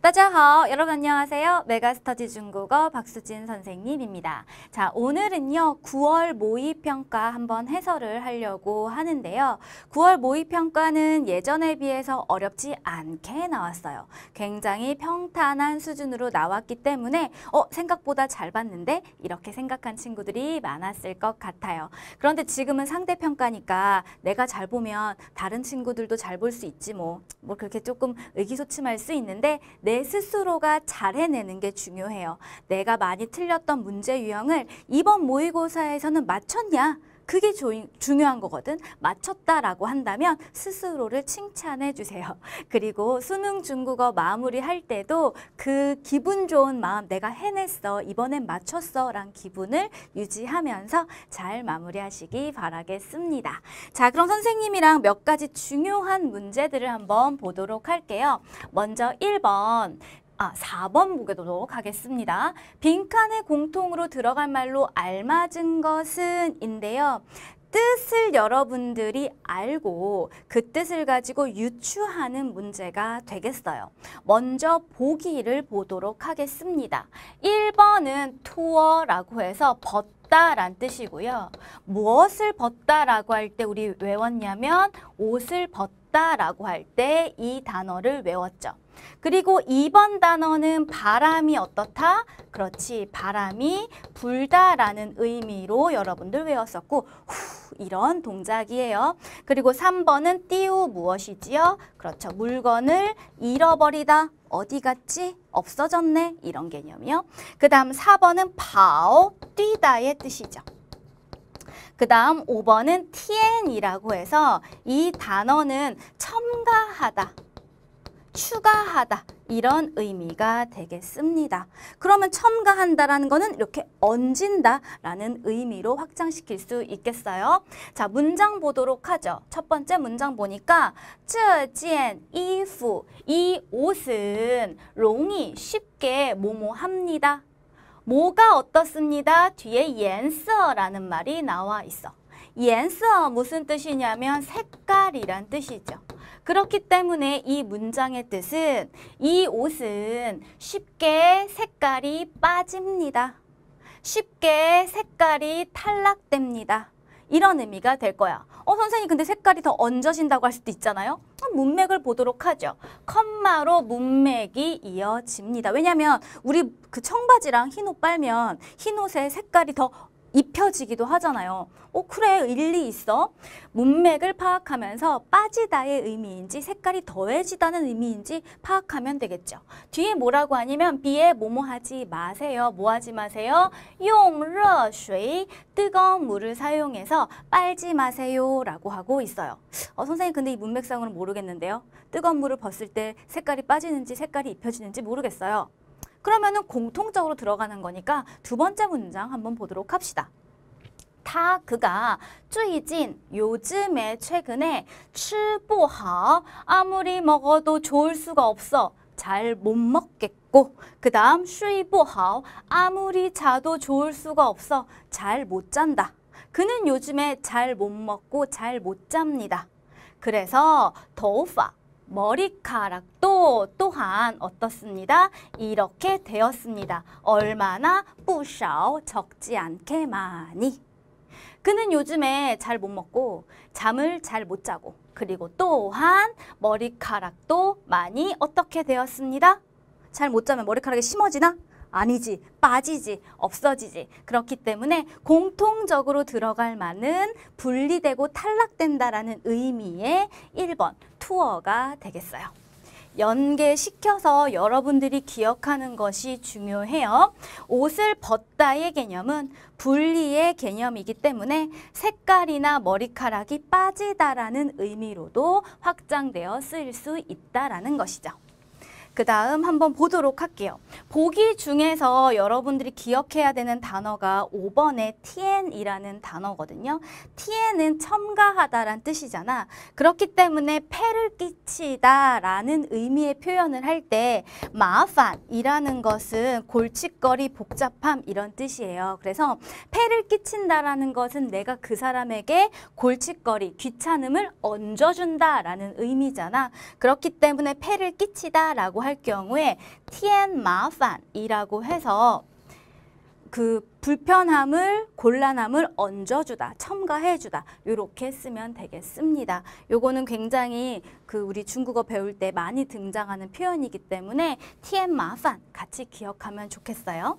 따자하 여러분 안녕하세요. 메가스터디 중국어 박수진 선생님입니다. 자, 오늘은요. 9월 모의평가 한번 해설을 하려고 하는데요. 9월 모의평가는 예전에 비해서 어렵지 않게 나왔어요. 굉장히 평탄한 수준으로 나왔기 때문에 어, 생각보다 잘 봤는데 이렇게 생각한 친구들이 많았을 것 같아요. 그런데 지금은 상대평가니까 내가 잘 보면 다른 친구들도 잘 볼 수 있지 뭐. 뭐 그렇게 조금 의기소침할 수 있는데 내 스스로가 잘 해내는 게 중요해요. 내가 많이 틀렸던 문제 유형을 이번 모의고사에서는 맞췄냐? 그게 조 중요한 거거든. 맞췄다라고 한다면 스스로를 칭찬해 주세요. 그리고 수능 중국어 마무리할 때도 그 기분 좋은 마음 내가 해냈어. 이번엔 맞췄어. 란 기분을 유지하면서 잘 마무리하시기 바라겠습니다. 자, 그럼 선생님이랑 몇 가지 중요한 문제들을 한번 보도록 할게요. 먼저 1번 아, 4번 보도록 하겠습니다. 빈칸에 공통으로 들어갈 말로 알맞은 것은 인데요. 뜻을 여러분들이 알고 그 뜻을 가지고 유추하는 문제가 되겠어요. 먼저 보기를 보도록 하겠습니다. 1번은 투어라고 해서 벗다란 뜻이고요. 무엇을 벗다라고 할 때 우리 외웠냐면 옷을 벗다라고 할 때 이 단어를 외웠죠. 그리고 2번 단어는 바람이 어떻다? 그렇지, 바람이 불다라는 의미로 여러분들 외웠었고 후, 이런 동작이에요. 그리고 3번은 띄우 무엇이지요? 그렇죠, 물건을 잃어버리다. 어디 갔지? 없어졌네. 이런 개념이요. 그 다음 4번은 바오 뛰다의 뜻이죠. 그 다음 5번은 티엔이라고 해서 이 단어는 첨가하다. 추가하다 이런 의미가 되겠습니다. 그러면 첨가한다라는 것은 이렇게 얹는다라는 의미로 확장시킬 수 있겠어요. 자, 문장 보도록 하죠. 첫 번째 문장 보니까 这件 이후 이 옷은 롱이 쉽게 모모합니다. 뭐가 어떻습니다? 뒤에 颜色라는 말이 나와 있어. 颜色 무슨 뜻이냐면 색깔이란 뜻이죠. 그렇기 때문에 이 문장의 뜻은 이 옷은 쉽게 색깔이 빠집니다. 쉽게 색깔이 탈락됩니다. 이런 의미가 될 거야. 어 선생님 근데 색깔이 더 얹어진다고 할 수도 있잖아요. 문맥을 보도록 하죠. 컴마로 문맥이 이어집니다. 왜냐하면 우리 그 청바지랑 흰옷 빨면 흰 옷의 색깔이 더 입혀지기도 하잖아요. 어 그래 일리 있어. 문맥을 파악하면서 빠지다의 의미인지 색깔이 더해지다는 의미인지 파악하면 되겠죠. 뒤에 뭐라고 하니면 비에 뭐뭐 하지 마세요. 뭐 하지 마세요. 용热이 뜨거운 물을 사용해서 빨지 마세요 라고 하고 있어요. 어 선생님 근데 이 문맥상으로는 모르겠는데요. 뜨거운 물을 벗을 때 색깔이 빠지는지 색깔이 입혀지는지 모르겠어요. 그러면은 공통적으로 들어가는 거니까 두 번째 문장 한번 보도록 합시다. 타 그가 쭈이진 요즘에 최근에 吃不好 아무리 먹어도 좋을 수가 없어 잘 못 먹겠고 그 다음 睡不好 아무리 자도 좋을 수가 없어 잘 못 잔다 그는 요즘에 잘 못 먹고 잘 못 잡니다 그래서 더우파 머리카락도 또한 어떻습니다? 이렇게 되었습니다. 얼마나 뿌샤 적지 않게 많이. 그는 요즘에 잘 못 먹고 잠을 잘 못 자고 그리고 또한 머리카락도 많이 어떻게 되었습니다? 잘 못 자면 머리카락이 심어지나? 아니지, 빠지지, 없어지지. 그렇기 때문에 공통적으로 들어갈 만은 분리되고 탈락된다라는 의미의 1번 투어가 되겠어요. 연계시켜서 여러분들이 기억하는 것이 중요해요. 옷을 벗다의 개념은 분리의 개념이기 때문에 색깔이나 머리카락이 빠지다라는 의미로도 확장되어 쓰일 수 있다라는 것이죠. 그 다음 한번 보도록 할게요. 보기 중에서 여러분들이 기억해야 되는 단어가 5번의 tn이라는 단어거든요. tn은 첨가하다란 뜻이잖아. 그렇기 때문에 폐를 끼치다 라는 의미의 표현을 할 때 마판이라는 것은 골칫거리, 복잡함 이런 뜻이에요. 그래서 폐를 끼친다라는 것은 내가 그 사람에게 골칫거리, 귀찮음을 얹어준다라는 의미잖아. 그렇기 때문에 폐를 끼치다라고 할할 경우에 티엔 마판이라고 해서 그 불편함을 곤란함을 얹어주다 첨가해주다 이렇게 쓰면 되겠습니다 요거는 굉장히 그 우리 중국어 배울 때 많이 등장하는 표현이기 때문에 티엔 마판 같이 기억하면 좋겠어요